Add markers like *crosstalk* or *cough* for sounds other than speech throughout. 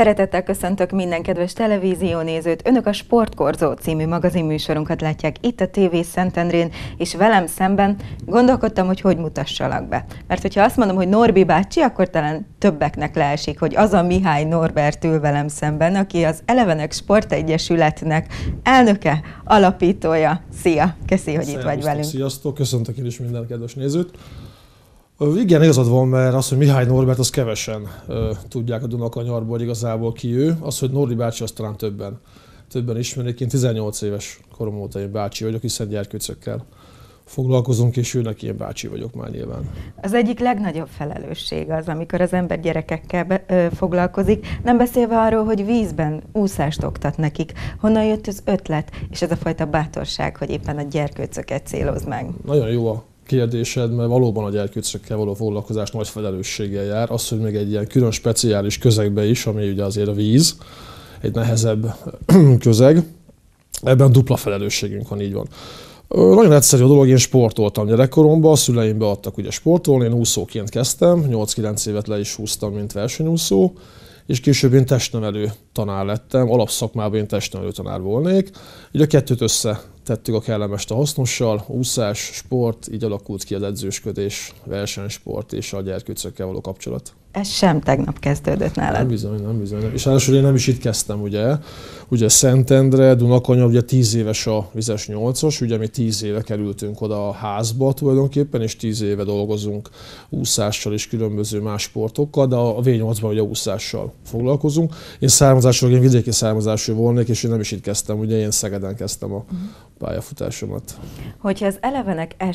Szeretettel köszöntök minden kedves televíziónézőt. Önök a Sportkorzó című magazinműsorunkat látják itt a TV Szentendrén, és velem szemben gondolkodtam, hogy hogy mutassalak be. Mert hogyha azt mondom, hogy Norbi bácsi, akkor talán többeknek leesik, hogy az a Mihály Norbert ül velem szemben, aki az Elevenek Sportegyesületnek elnöke, alapítója. Szia! Köszi, hogy Szerintem, itt vagy velünk. Sziasztok! Köszöntök én is minden kedves nézőt. Igen, igazad van, mert az, hogy Mihály Norbert, az kevesen ö, tudják a Dunakanyarból, hogy igazából ki ő. Az, hogy Norri bácsi, azt talán többen, többen ismerik. Én 18 éves korom óta én bácsi vagyok, hiszen gyerkőcökkel foglalkozunk, és őnek ilyen bácsi vagyok már nyilván. Az egyik legnagyobb felelősség az, amikor az ember gyerekekkel be, ö, foglalkozik, nem beszélve arról, hogy vízben úszást oktat nekik. Honnan jött az ötlet, és ez a fajta bátorság, hogy éppen a gyerkőcöket céloz meg? Nagyon jó a kérdésed, mert valóban a gyerkőcökkel való foglalkozás nagy felelősséggel jár. Az, hogy még egy ilyen külön speciális közegbe is, ami ugye azért a víz, egy nehezebb *clears throat* közeg, ebben dupla felelősségünk van, így van. Nagyon egyszerű a dolog, én sportoltam gyerekkoromban, a szüleim beadtak ugye sportolni, én úszóként kezdtem, 8-9 évet le is húztam, mint versenyúszó, és később én testnevelő tanár lettem, alapszakmában én testnevelő tanár volnék, így a kettőt össze tettük a kellemest a hasznossal, úszás, sport, így alakult ki az edzősködés, versenysport és a gyerkőcökkel való kapcsolat. Ez sem tegnap kezdődött nálad. Nem bizony, nem bizony. Nem. És ráadásul én nem is itt kezdtem, ugye. Ugye Szentendre, Dunakanya, ugye 10 éves a vizes 8-os, ugye mi 10 éve kerültünk oda a házba tulajdonképpen, és 10 éve dolgozunk úszással és különböző más sportokkal, de a V8-ban ugye úszással foglalkozunk. Én származásról, én vidéki származású volnék, és én nem is itt kezdtem, ugye én Szegeden kezdtem a, mhm pályafutásomat. Hogyha az elevenek e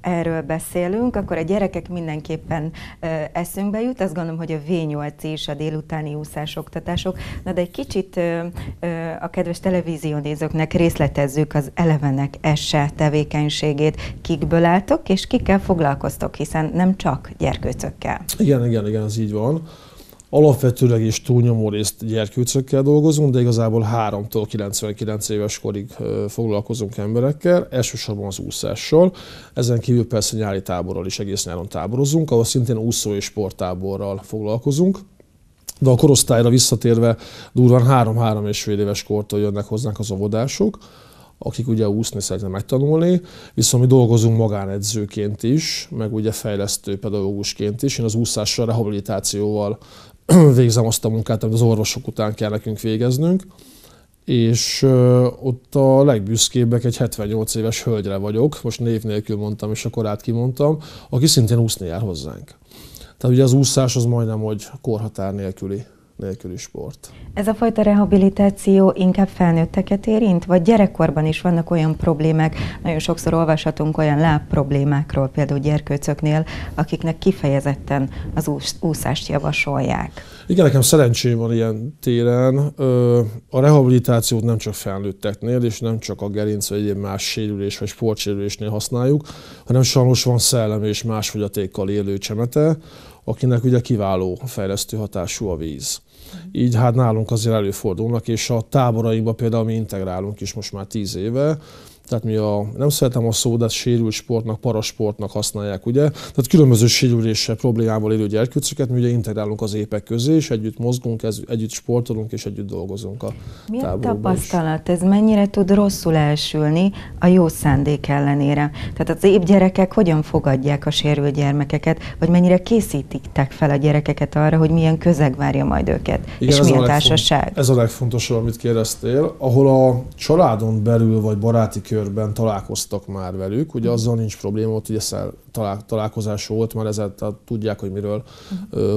erről beszélünk, akkor a gyerekek mindenképpen ö, eszünkbe jut, azt gondolom, hogy a V8 és a délutáni úszás, oktatások. Na de egy kicsit ö, ö, a kedves televíziónézőknek részletezzük az elevenek esse tevékenységét. Kikből álltok, és kikkel foglalkoztok, hiszen nem csak gyerkőcökkel. Igen, igen, igen, az így van. Alapvetőleg és túlnyomó részt gyerkőcökkel dolgozunk, de igazából 3-tól 99 éves korig foglalkozunk emberekkel, elsősorban az úszással. Ezen kívül persze nyári táborral is egész nyáron táborozunk, ahol szintén úszó és sporttáborral foglalkozunk. De a korosztályra visszatérve durván 3-3 és fél éves kortól jönnek hozzánk az óvodások, akik ugye úszni szeretnek megtanulni, viszont mi dolgozunk magánedzőként is, meg ugye fejlesztő pedagógusként is. Én az úszással, rehabilitációval *clears throat* végzem azt a munkát, amit az orvosok után kell nekünk végeznünk, és ott a legbüszkébbek egy 78 éves hölgyre vagyok, most név nélkül mondtam, és akkor át kimondtam, aki szintén úszni jár hozzánk. Tehát ugye az úszás az majdnem, hogy korhatár nélküli nélküli sport. Ez a fajta rehabilitáció inkább felnőtteket érint, vagy gyerekkorban is vannak olyan problémák, nagyon sokszor olvashatunk olyan láb problémákról, például gyerkőcöknél, akiknek kifejezetten az úszást javasolják. Igen, nekem szerencsém van ilyen téren. A rehabilitációt nem csak felnőtteknél, és nem csak a gerinc vagy egyéb más sérülés vagy sportsérülésnél használjuk, hanem sajnos van szellem és más fogyatékkal élő csemete, akinek ugye kiváló fejlesztő hatású a víz így hát nálunk azért előfordulnak, és a táboraiba például mi integrálunk is most már tíz éve, tehát mi a, nem szeretem a szó, de hát sérült sportnak, parasportnak használják, ugye? Tehát különböző sérüléssel, problémával élő gyerkőcöket mi ugye integrálunk az épek közé, és együtt mozgunk, ez, együtt sportolunk, és együtt dolgozunk a Mi a tapasztalat? Is. Ez mennyire tud rosszul elsülni a jó szándék ellenére? Tehát az épp gyerekek hogyan fogadják a sérült gyermekeket, vagy mennyire készítik fel a gyerekeket arra, hogy milyen közeg várja majd őket, Igen, és milyen társaság? Ez a legfontosabb, amit kérdeztél, ahol a családon belül vagy baráti kör körben találkoztak már velük, ugye azzal nincs probléma, ott ugye talál, találkozás volt, már ezáltal tudják, hogy miről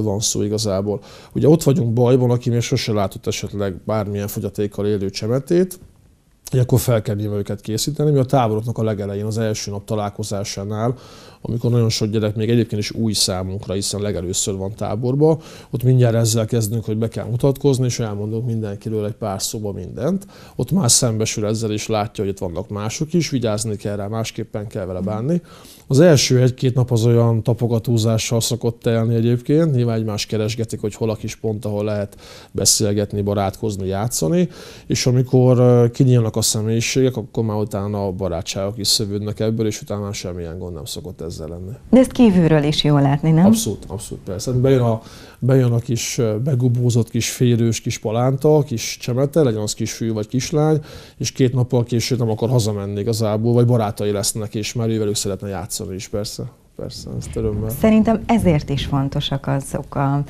van szó igazából. Ugye ott vagyunk bajban, aki még sose látott esetleg bármilyen fogyatékkal élő csemetét, hogy akkor fel kell őket készíteni, mi a táboroknak a legelején, az első nap találkozásánál amikor nagyon sok gyerek még egyébként is új számunkra, hiszen legelőször van táborba, ott mindjárt ezzel kezdünk, hogy be kell mutatkozni, és elmondunk mindenkiről egy pár szóba mindent. Ott már szembesül ezzel, és látja, hogy itt vannak mások is, vigyázni kell rá, másképpen kell vele bánni. Az első egy-két nap az olyan tapogatózással szokott telni egyébként, nyilván egymást keresgetik, hogy hol a kis pont, ahol lehet beszélgetni, barátkozni, játszani, és amikor kinyílnak a személyiségek, akkor már utána a barátságok is szövődnek ebből, és utána semmilyen gond nem szokott ez ezzel lenne. De ezt kívülről is jól látni, nem? Abszolút, abszolút, persze. Hát bejön a, bejön a kis begubózott kis férős kis palánta, kis csemete, legyen az kisfiú vagy kislány, és két nappal később nem akar hazamenni igazából, vagy barátai lesznek, és már ővelük szeretne játszani is, persze. Persze, ezt örömmel. Szerintem ezért is fontosak azok a,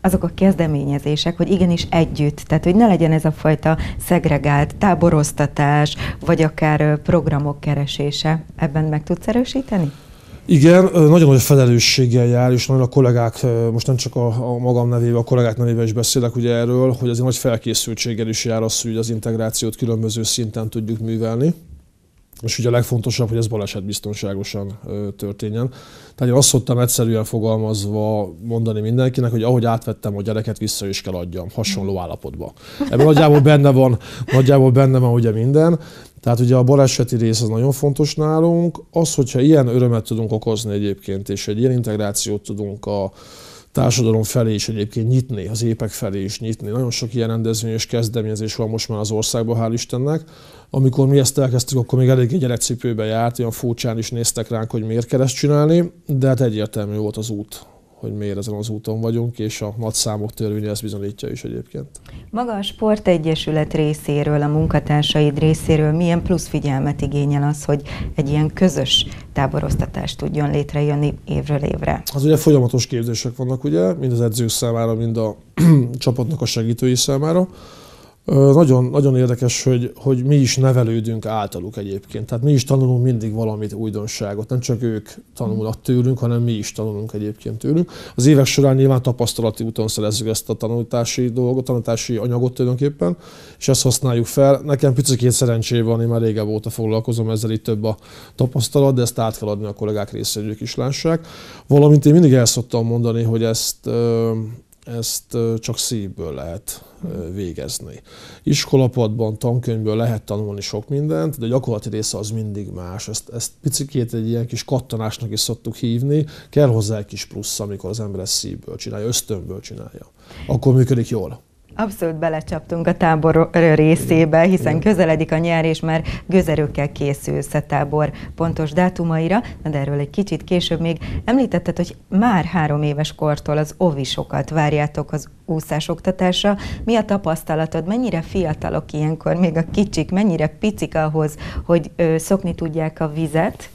azok a kezdeményezések, hogy igenis együtt, tehát hogy ne legyen ez a fajta szegregált táboroztatás, vagy akár programok keresése. Ebben meg tudsz erősíteni? Igen, nagyon nagy felelősséggel jár, és nagyon a kollégák, most nem csak a, a magam nevében, a kollégák nevében is beszélek ugye erről, hogy azért nagy felkészültséggel is jár az, hogy az integrációt különböző szinten tudjuk művelni. És ugye a legfontosabb, hogy ez balesetbiztonságosan történjen. Tehát én azt szoktam egyszerűen fogalmazva mondani mindenkinek, hogy ahogy átvettem a gyereket, vissza is kell adjam hasonló állapotba. Ebben nagyjából benne van, nagyjából benne van ugye minden. Tehát ugye a baleseti rész az nagyon fontos nálunk. Az, hogyha ilyen örömet tudunk okozni egyébként, és egy ilyen integrációt tudunk a társadalom felé is egyébként nyitni, az épek felé is nyitni. Nagyon sok ilyen rendezvény és kezdeményezés van most már az országban, hál' Istennek. Amikor mi ezt elkezdtük, akkor még eléggé gyerekcipőbe járt, olyan furcsán is néztek ránk, hogy miért kell ezt csinálni, de hát egyértelmű volt az út hogy miért ezen az úton vagyunk, és a nagyszámok számok törvénye ezt bizonyítja is egyébként. Maga a sportegyesület részéről, a munkatársaid részéről milyen plusz figyelmet igényel az, hogy egy ilyen közös táboroztatást tudjon létrejönni évről évre? Az hát ugye folyamatos képzések vannak, ugye, mind az edzők számára, mind a *clears throat* csapatnak a segítői számára. Nagyon, nagyon érdekes, hogy, hogy mi is nevelődünk általuk egyébként. Tehát mi is tanulunk mindig valamit, újdonságot. Nem csak ők tanulnak tőlünk, hanem mi is tanulunk egyébként tőlünk. Az évek során nyilván tapasztalati úton szerezzük ezt a tanulási dolgot, tanulási anyagot tulajdonképpen, és ezt használjuk fel. Nekem picit szerencsé van, én már régebb óta foglalkozom ezzel, itt több a tapasztalat, de ezt át kell adni a kollégák részéről, hogy ők is lássák. Valamint én mindig el szoktam mondani, hogy ezt ezt csak szívből lehet végezni. Iskolapadban, tankönyvből lehet tanulni sok mindent, de a gyakorlati része az mindig más. Ezt, ezt picikét egy ilyen kis kattanásnak is szoktuk hívni. Kell hozzá egy kis plusz, amikor az ember ezt szívből csinálja, ösztönből csinálja. Akkor működik jól. Abszolút belecsaptunk a tábor részébe, hiszen közeledik a nyár, és már gőzerőkkel készülsz a tábor pontos dátumaira, de erről egy kicsit később még említetted, hogy már három éves kortól az ovisokat várjátok az úszás oktatásra. Mi a tapasztalatod? Mennyire fiatalok ilyenkor, még a kicsik, mennyire picik ahhoz, hogy szokni tudják a vizet?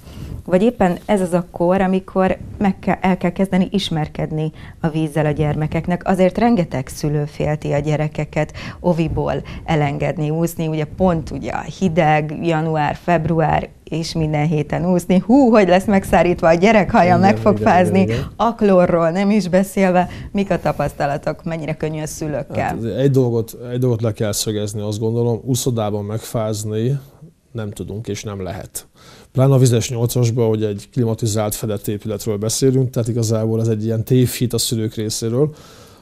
Vagy éppen ez az a kor, amikor meg kell, el kell kezdeni ismerkedni a vízzel a gyermekeknek. Azért rengeteg szülő félti a gyerekeket oviból elengedni, úszni, ugye pont ugye hideg, január, február, és minden héten úszni. Hú, hogy lesz megszárítva a gyerek haja, meg fog igen, fázni. Igen, igen. Aklorról nem is beszélve, mik a tapasztalatok, mennyire könnyű a szülőkkel? Hát egy, dolgot, egy dolgot le kell szögezni, azt gondolom, úszodában megfázni nem tudunk és nem lehet. Pláne a vizes nyolcasban, hogy egy klimatizált fedett épületről beszélünk, tehát igazából ez egy ilyen tévhit a szülők részéről.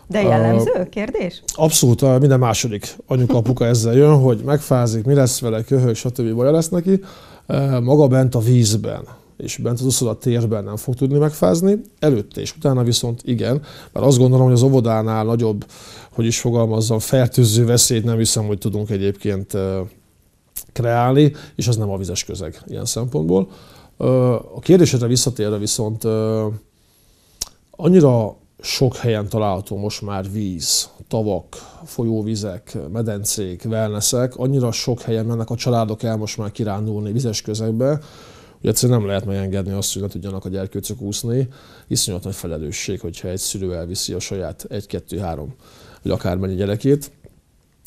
De jellemző kérdés? Abszolút, minden második anyuka, apuka ezzel jön, hogy megfázik, mi lesz vele, köhög, stb. baja lesz neki. E, maga bent a vízben és bent az a térben nem fog tudni megfázni, előtte és utána viszont igen, mert azt gondolom, hogy az óvodánál nagyobb, hogy is fogalmazzam, fertőző veszélyt nem hiszem, hogy tudunk egyébként e, kreálni, és ez nem a vizes közeg ilyen szempontból. A kérdésedre visszatérve viszont annyira sok helyen található most már víz, tavak, folyóvizek, medencék, wellnessek, annyira sok helyen mennek a családok el most már kirándulni vizes közegbe, hogy egyszerűen nem lehet megengedni azt, hogy ne tudjanak a gyerkőcök úszni. Iszonyat nagy felelősség, hogyha egy szülő elviszi a saját egy-kettő-három vagy akármennyi gyerekét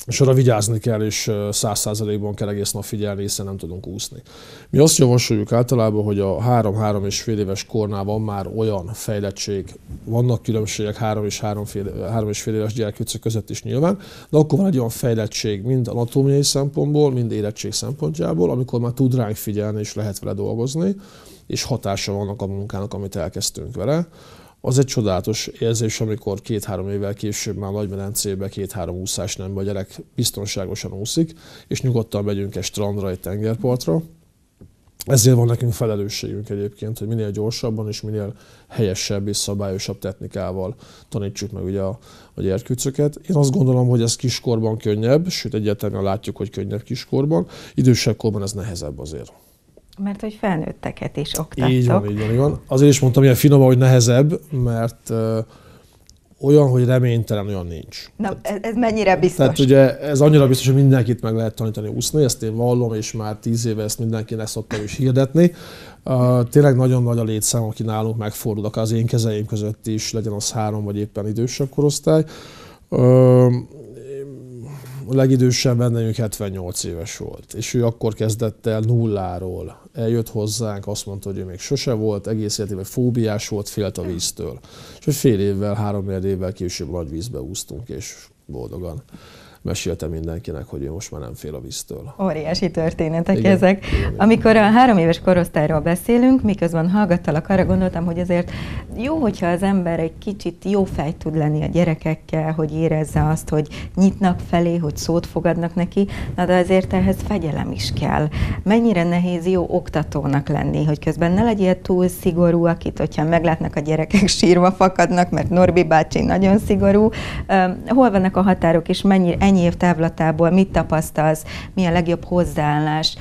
és arra vigyázni kell, és száz százalékban kell egész nap figyelni, hiszen nem tudunk úszni. Mi azt javasoljuk általában, hogy a 3-3 és fél éves kornál van már olyan fejlettség, vannak különbségek 3 és 3, fél, 3 és fél éves gyerekkőcök között is nyilván, de akkor van egy olyan fejlettség mind anatómiai szempontból, mind érettség szempontjából, amikor már tud ránk figyelni, és lehet vele dolgozni, és hatása vannak a munkának, amit elkezdtünk vele az egy csodálatos érzés, amikor két-három évvel később már nagy medencébe két-három úszás nem, vagy gyerek biztonságosan úszik, és nyugodtan megyünk egy strandra, egy tengerpartra. Ezért van nekünk felelősségünk egyébként, hogy minél gyorsabban és minél helyesebb és szabályosabb technikával tanítsuk meg ugye a, a gyerkőcöket. Én azt gondolom, hogy ez kiskorban könnyebb, sőt egyáltalán látjuk, hogy könnyebb kiskorban, idősebb korban ez nehezebb azért. Mert hogy felnőtteket is oktattok. Így van, így van, így van. Azért is mondtam ilyen finom, hogy nehezebb, mert ö, olyan, hogy reménytelen, olyan nincs. Na, tehát, ez, ez mennyire biztos? Tehát ugye ez annyira biztos, hogy mindenkit meg lehet tanítani úszni, ezt én vallom, és már tíz éve ezt mindenkinek szoktam is hirdetni. Uh, tényleg nagyon nagy a létszám, aki nálunk megfordul, akár az én kezeim között is, legyen az három vagy éppen idősebb korosztály. Uh, a legidősebb vendégünk 78 éves volt, és ő akkor kezdett el nulláról. Eljött hozzánk, azt mondta, hogy ő még sose volt, egész életében fóbiás volt, félt a víztől. És hogy fél évvel, három évvel később nagy vízbe úsztunk, és boldogan mesélte mindenkinek, hogy ő most már nem fél a víztől. Óriási történetek igen, ezek. Igen, Amikor a három éves korosztályról beszélünk, miközben hallgattalak, arra gondoltam, hogy azért jó, hogyha az ember egy kicsit jó fej tud lenni a gyerekekkel, hogy érezze azt, hogy nyitnak felé, hogy szót fogadnak neki, na de azért ehhez fegyelem is kell. Mennyire nehéz jó oktatónak lenni, hogy közben ne legyél túl szigorú, akit, hogyha meglátnak a gyerekek sírva fakadnak, mert Norbi bácsi nagyon szigorú. Hol vannak a határok, és mennyire, ennyi év távlatából mit tapasztalsz, mi a legjobb hozzáállás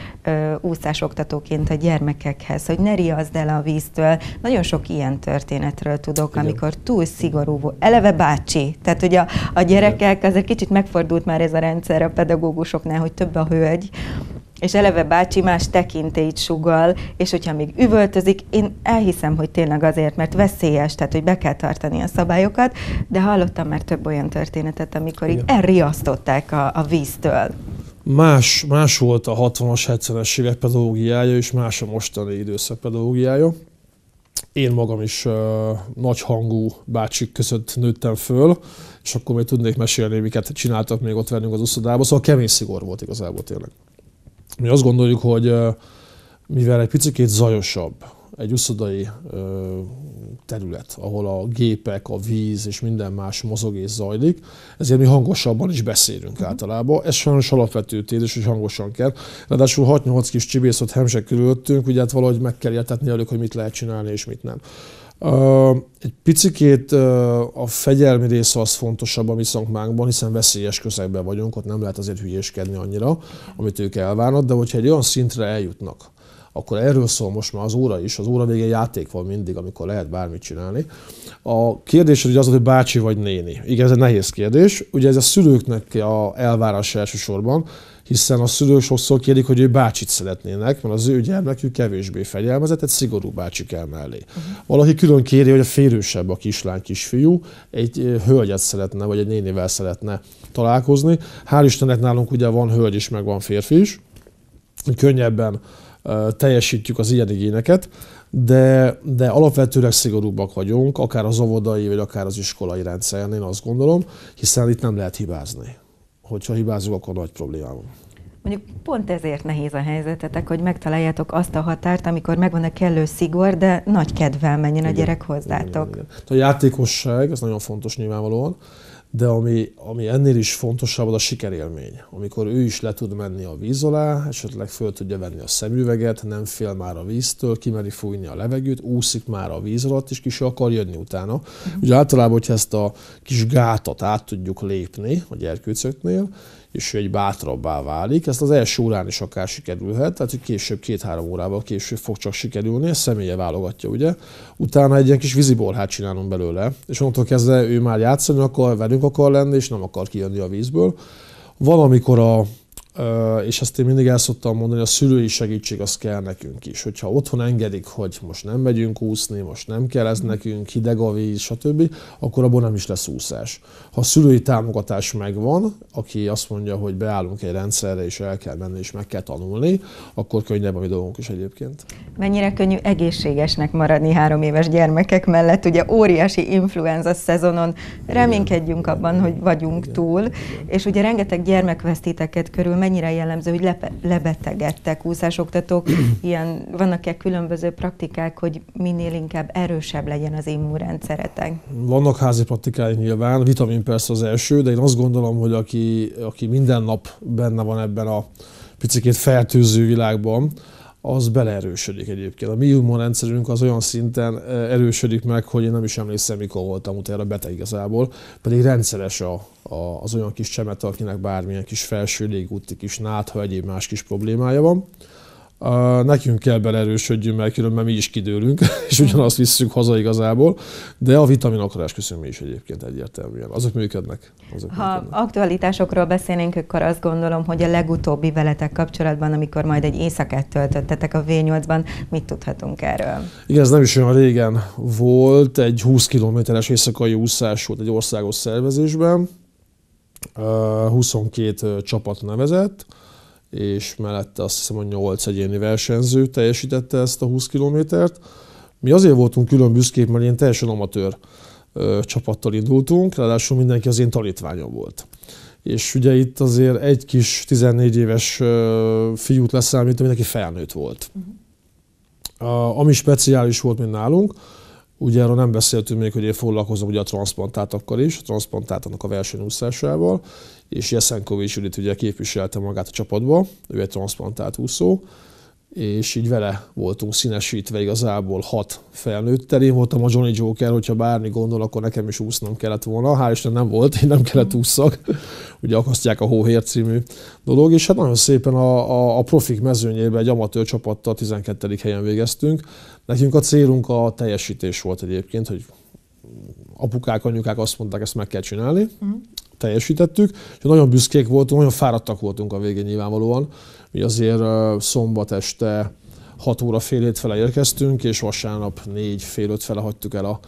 úszásoktatóként a gyermekekhez, hogy ne riaszd el a víztől. Nagyon sok ilyen történetről tudok, Igen. amikor túl szigorú volt. Eleve bácsi, tehát hogy a, a gyerekek, azért kicsit megfordult már ez a rendszer a pedagógusoknál, hogy több a hölgy, és eleve bácsi más tekintélyt sugal, és hogyha még üvöltözik, én elhiszem, hogy tényleg azért, mert veszélyes, tehát hogy be kell tartani a szabályokat, de hallottam már több olyan történetet, amikor Igen. így elriasztották a, a víztől. Más, más volt a 60-as, 70-es évek pedagógiája, és más a mostani időszak pedagógiája. Én magam is uh, nagy hangú bácsik között nőttem föl, és akkor még tudnék mesélni, miket csináltak még ott velünk az uszodában, szóval kemény szigor volt igazából tényleg. Mi azt gondoljuk, hogy mivel egy picit zajosabb, egy uszodai terület, ahol a gépek, a víz és minden más mozog és zajlik, ezért mi hangosabban is beszélünk uh-huh. általában. Ez sajnos alapvető tézis, hogy hangosan kell. Ráadásul 6-8 kis csibész ott hemsek körülöttünk, ugye hát valahogy meg kell értetni elők, hogy mit lehet csinálni és mit nem. Egy picikét a fegyelmi része az fontosabb a mi szakmánkban, hiszen veszélyes közegben vagyunk, ott nem lehet azért hülyéskedni annyira, amit ők elvárnak, de hogyha egy olyan szintre eljutnak, akkor erről szól most már az óra is, az óra végén játék van mindig, amikor lehet bármit csinálni. A kérdés hogy az, hogy bácsi vagy néni. Igen, ez egy nehéz kérdés. Ugye ez a szülőknek a elvárás elsősorban, hiszen a szülők sokszor kérik, hogy ő bácsit szeretnének, mert az ő gyermekük kevésbé fegyelmezett, egy szigorú bácsi kell mellé. Uh-huh. Valaki külön kéri, hogy a férősebb a kislány, kisfiú, egy eh, hölgyet szeretne, vagy egy nénivel szeretne találkozni. Hál' Istennek nálunk ugye van hölgy is, meg van férfi is, könnyebben eh, teljesítjük az ilyen igényeket, de, de alapvetőleg szigorúbbak vagyunk, akár az óvodai, vagy akár az iskolai rendszeren, én azt gondolom, hiszen itt nem lehet hibázni hogyha hibázunk, akkor nagy probléma van. Mondjuk pont ezért nehéz a helyzetetek, hogy megtaláljátok azt a határt, amikor megvan a kellő szigor, de nagy kedvel menjen igen, a gyerek hozzátok. Igen, igen. A játékosság, ez nagyon fontos nyilvánvalóan, de ami, ami ennél is fontosabb, az a sikerélmény. Amikor ő is le tud menni a víz alá, esetleg föl tudja venni a szemüveget, nem fél már a víztől, kimeri fújni a levegőt, úszik már a víz alatt, és ki se akar jönni utána. Mhm. Ugye általában, hogyha ezt a kis gátat át tudjuk lépni a gyerkőcöknél, és ő egy bátrabbá válik. Ezt az első órán is akár sikerülhet, tehát hogy később, két-három órával később fog csak sikerülni, ezt személye válogatja, ugye. Utána egy ilyen kis víziborhát csinálunk belőle, és onnantól kezdve ő már játszani akar velünk, akar lenni, és nem akar kijönni a vízből. Valamikor a és ezt én mindig el szoktam mondani, a szülői segítség az kell nekünk is. Hogyha otthon engedik, hogy most nem megyünk úszni, most nem kell ez mhm. nekünk, hideg a víz, stb., akkor abból nem is lesz úszás. Ha a szülői támogatás megvan, aki azt mondja, hogy beállunk egy rendszerre, és el kell menni, és meg kell tanulni, akkor könnyebb a mi dolgunk is egyébként. Mennyire könnyű egészségesnek maradni három éves gyermekek mellett, ugye óriási influenza szezonon reménykedjünk abban, hogy vagyunk túl, és ugye rengeteg gyermekvesztéteket körül mennyire jellemző, hogy le, lebetegedtek úszásoktatók, *clears throat* ilyen, vannak-e különböző praktikák, hogy minél inkább erősebb legyen az immunrendszeretek? Vannak házi praktikái nyilván, vitamin persze az első, de én azt gondolom, hogy aki, aki minden nap benne van ebben a picikét fertőző világban, az beleerősödik egyébként. A mi immunrendszerünk az olyan szinten eh, erősödik meg, hogy én nem is emlékszem, mikor voltam utána beteg igazából, pedig rendszeres a, a, az olyan kis csemet, akinek bármilyen kis felső légúti, kis nátha, egyéb más kis problémája van a, nekünk kell belerősödjünk, mert különben mi is kidőlünk, *laughs* és ugyanazt visszük haza igazából, de a vitaminokra esküszöm is egyébként egyértelműen. Azok működnek. Azok ha működnek. aktualitásokról beszélnénk, akkor azt gondolom, hogy a legutóbbi veletek kapcsolatban, amikor majd egy éjszakát töltöttetek a V8-ban, mit tudhatunk erről? Igen, ez nem is olyan régen volt, egy 20 kilométeres éjszakai úszás volt egy országos szervezésben, 22 csapat nevezett, és mellette azt hiszem, hogy 8 egyéni versenyző teljesítette ezt a 20 kilométert. Mi azért voltunk külön büszkék, mert én teljesen amatőr ö, csapattal indultunk, ráadásul mindenki az én tanítványom volt. És ugye itt azért egy kis 14 éves ö, fiút leszámítom, mindenki felnőtt volt. Uh-huh. A, ami speciális volt, mint nálunk, Ugye arról nem beszéltünk még, hogy én foglalkozom ugye a transplantátokkal is, a transplantátoknak a versenyúszásával, és Jeszenkovics Judit ugye képviselte magát a csapatba, ő egy transplantát úszó, és így vele voltunk színesítve igazából hat felnőttel. Én voltam a Johnny Joker, hogyha bármi gondol, akkor nekem is úsznom kellett volna. Hál' Isten nem volt, én nem kellett mhm. ússzak. Ugye akasztják a hóhér című dolog, és hát nagyon szépen a, a, a profik mezőnyében egy amatőr csapattal 12. helyen végeztünk. Nekünk a célunk a teljesítés volt egyébként, hogy apukák, anyukák azt mondták, ezt meg kell csinálni, uh-huh. teljesítettük, és nagyon büszkék voltunk, nagyon fáradtak voltunk a végén nyilvánvalóan. Mi azért szombat este 6 óra fél hét fele érkeztünk, és vasárnap 4 fél öt fele hagytuk el a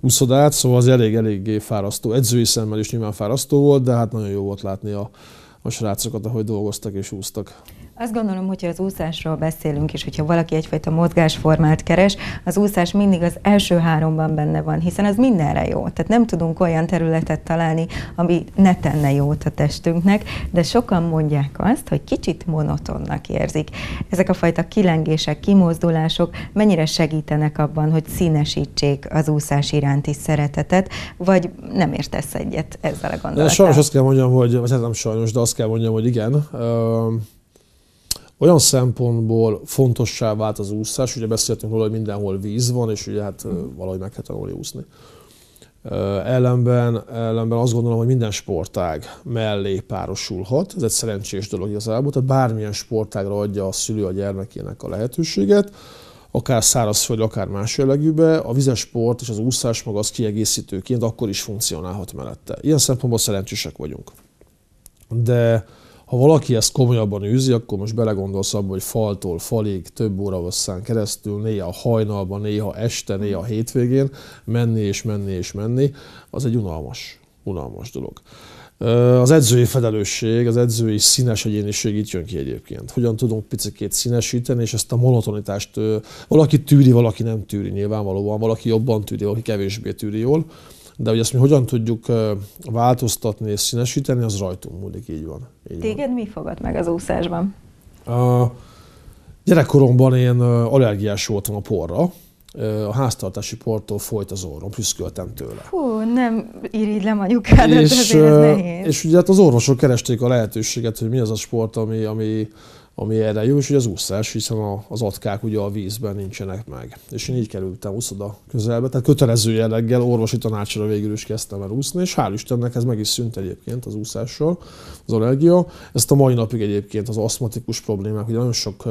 úszodát, szóval az elég eléggé fárasztó. Edzői szemmel is nyilván fárasztó volt, de hát nagyon jó volt látni a, a srácokat, ahogy dolgoztak és úsztak. Azt gondolom, hogyha az úszásról beszélünk, és hogyha valaki egyfajta mozgásformát keres, az úszás mindig az első háromban benne van, hiszen az mindenre jó. Tehát nem tudunk olyan területet találni, ami ne tenne jót a testünknek, de sokan mondják azt, hogy kicsit monotonnak érzik. Ezek a fajta kilengések, kimozdulások mennyire segítenek abban, hogy színesítsék az úszás iránti szeretetet, vagy nem értesz egyet ezzel a gondolattal? Sajnos azt kell mondjam, hogy, vagy nem sajnos, de azt kell mondjam, hogy igen olyan szempontból fontossá vált az úszás, ugye beszéltünk róla, hogy mindenhol víz van, és ugye hát valahogy meg kell tanulni úszni. Ellenben, ellenben azt gondolom, hogy minden sportág mellé párosulhat, ez egy szerencsés dolog igazából, tehát bármilyen sportágra adja a szülő a gyermekének a lehetőséget, akár szárazföld, akár más jellegűbe, a vizes sport és az úszás maga az kiegészítőként akkor is funkcionálhat mellette. Ilyen szempontból szerencsések vagyunk. De ha valaki ezt komolyabban űzi, akkor most belegondolsz abba, hogy faltól falig, több óra hosszán keresztül, néha hajnalban, néha este, néha hétvégén menni és menni és menni, az egy unalmas, unalmas dolog. Az edzői felelősség, az edzői színes egyéniség itt jön ki egyébként. Hogyan tudunk picikét színesíteni, és ezt a monotonitást valaki tűri, valaki nem tűri nyilvánvalóan, valaki jobban tűri, valaki kevésbé tűri jól de hogy ezt mi hogyan tudjuk változtatni és színesíteni, az rajtunk múlik, így van. Így Téged van. mi fogad meg az úszásban? A gyerekkoromban én allergiás voltam a porra, a háztartási portól folyt az orrom, püszköltem tőle. Hú, nem irigylem anyukádat, és, ez nehéz. És ugye hát az orvosok keresték a lehetőséget, hogy mi az a sport, ami, ami ami erre jó, és hogy az úszás, hiszen az atkák ugye a vízben nincsenek meg. És én így kerültem úszoda közelbe, tehát kötelező jelleggel orvosi tanácsra végül is kezdtem el úszni, és hál' Istennek ez meg is szűnt egyébként az úszással, az allergia. Ezt a mai napig egyébként az aszmatikus problémák, ugye nagyon sok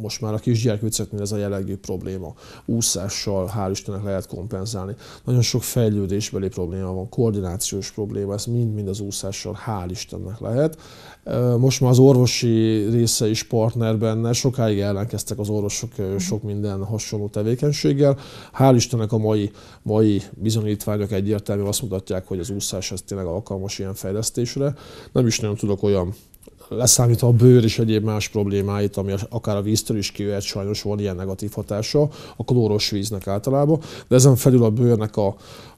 most már a kisgyerkőcöknél ez a jellegű probléma. Úszással hál' Istennek lehet kompenzálni. Nagyon sok fejlődésbeli probléma van, koordinációs probléma, ez mind-mind az úszással hál' Istennek lehet. Most már az orvosi rész része is partner benne, sokáig ellenkeztek az orvosok mhm. sok minden hasonló tevékenységgel. Hál' Istennek a mai, mai bizonyítványok egyértelműen azt mutatják, hogy az úszás ez tényleg alkalmas ilyen fejlesztésre. Nem is nagyon tudok olyan leszámítva a bőr és egyéb más problémáit, ami akár a víztől is kijöhet, sajnos van ilyen negatív hatása, a klóros víznek általában, de ezen felül a bőrnek a,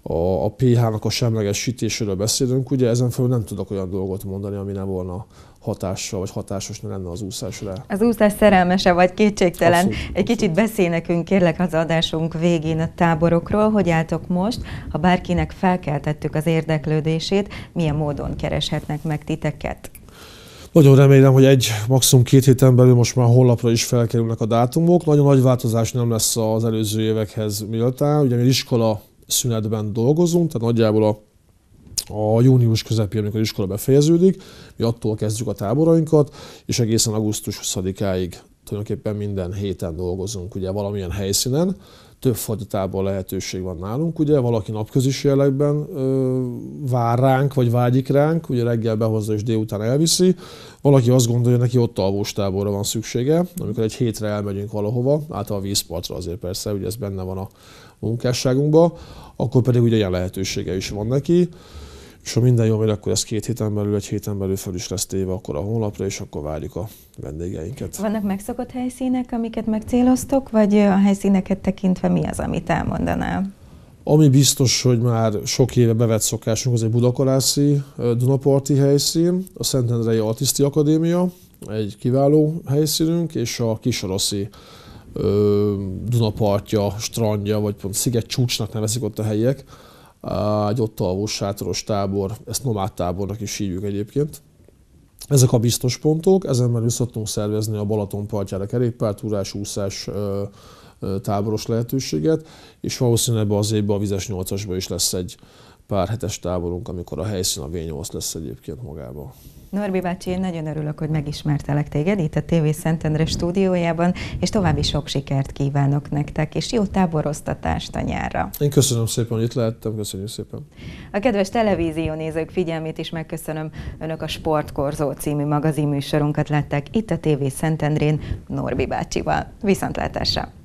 a, a pH-nak a semlegesítéséről beszélünk, ugye ezen felül nem tudok olyan dolgot mondani, ami nem volna hatással vagy hatásos lenne az úszásra. Az úszás szerelmese vagy kétségtelen. Abszolút, Egy abszolút. kicsit beszél nekünk kérlek az adásunk végén a táborokról, hogy álltok most, ha bárkinek felkeltettük az érdeklődését, milyen módon kereshetnek meg titeket? Nagyon remélem, hogy egy, maximum két héten belül most már honlapra is felkerülnek a dátumok. Nagyon nagy változás nem lesz az előző évekhez méltán. Ugye mi iskola szünetben dolgozunk, tehát nagyjából a a június közepén, amikor az iskola befejeződik, mi attól kezdjük a táborainkat, és egészen augusztus 20-áig tulajdonképpen minden héten dolgozunk, ugye valamilyen helyszínen, többfajta tábor lehetőség van nálunk, ugye valaki napközis jellegben ö, vár ránk, vagy vágyik ránk, ugye reggel behozza és délután elviszi, valaki azt gondolja, hogy neki ott alvós táborra van szüksége, amikor egy hétre elmegyünk valahova, általában a vízpartra azért persze, ugye ez benne van a munkásságunkban, akkor pedig ugye ilyen lehetősége is van neki. És ha minden jó, megy, akkor ez két héten belül, egy héten belül fel is lesz téve akkor a honlapra, és akkor várjuk a vendégeinket. Vannak megszokott helyszínek, amiket megcéloztok, vagy a helyszíneket tekintve mi az, amit elmondanál? Ami biztos, hogy már sok éve bevett szokásunk, az egy budakalászi Dunaparti helyszín, a Szentendrei Artiszti Akadémia, egy kiváló helyszínünk, és a Kisoroszi Dunapartja, strandja, vagy pont sziget csúcsnak nevezik ott a helyiek, egy ott alvó sátoros tábor, ezt nomád tábornak is hívjuk egyébként. Ezek a biztos pontok, ezen belül szoktunk szervezni a Balaton partjára kerékpártúrás, úszás, táboros lehetőséget, és valószínűleg ebbe az évben a vizes 8-asban is lesz egy pár hetes táborunk, amikor a helyszín a V8 lesz egyébként magában. Norbi bácsi, én nagyon örülök, hogy megismertelek téged itt a TV Szentendre stúdiójában, és további sok sikert kívánok nektek, és jó táboroztatást a nyárra. Én köszönöm szépen, hogy itt lehettem, köszönjük szépen. A kedves televízió nézők figyelmét is megköszönöm. Önök a Sportkorzó című magazinműsorunkat látták itt a TV Szentendrén Norbi bácsival. Viszontlátásra!